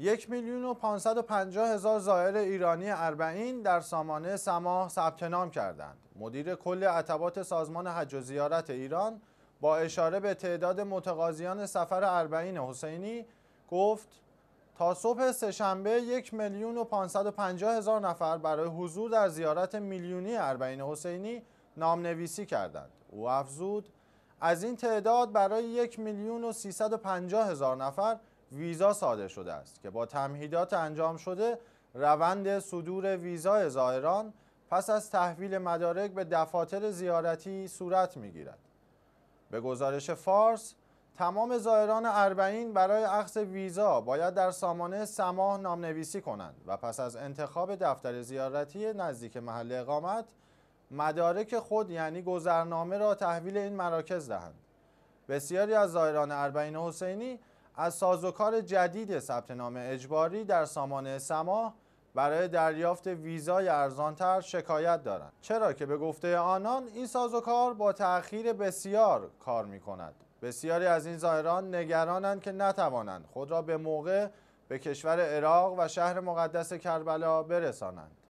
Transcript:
یک میلیون و پانصد و پنجاه هزار زائر ایرانی اربعین در سامانه سماه ثبت نام کردند. مدیر کل عتبات سازمان حج و زیارت ایران با اشاره به تعداد متقاضیان سفر اربعین حسینی گفت تا صبح سهشنبه یک میلیون و پانصد و پنجاه هزار نفر برای حضور در زیارت میلیونی اربعین حسینی نام نویسی کردند. او افزود از این تعداد برای یک میلیون و سیصد و پنجاه هزار نفر ویزا صادر شده است که با تمهیدات انجام شده روند صدور ویزا زائران پس از تحویل مدارک به دفاتر زیارتی صورت میگیرد به گزارش فارس تمام زائران اربعین برای اخذ ویزا باید در سامانه سماه نامنویسی کنند و پس از انتخاب دفتر زیارتی نزدیک محل اقامت مدارک خود یعنی گذرنامه را تحویل این مراکز دهند بسیاری از زائران اربعین حسینی از سازوکار جدید ثبت نام اجباری در سامانه سما برای دریافت ویزای ارزانتر شکایت دارند چرا که به گفته آنان این سازوکار با تأخیر بسیار کار می کند بسیاری از این زائران نگرانند که نتوانند خود را به موقع به کشور عراق و شهر مقدس کربلا برسانند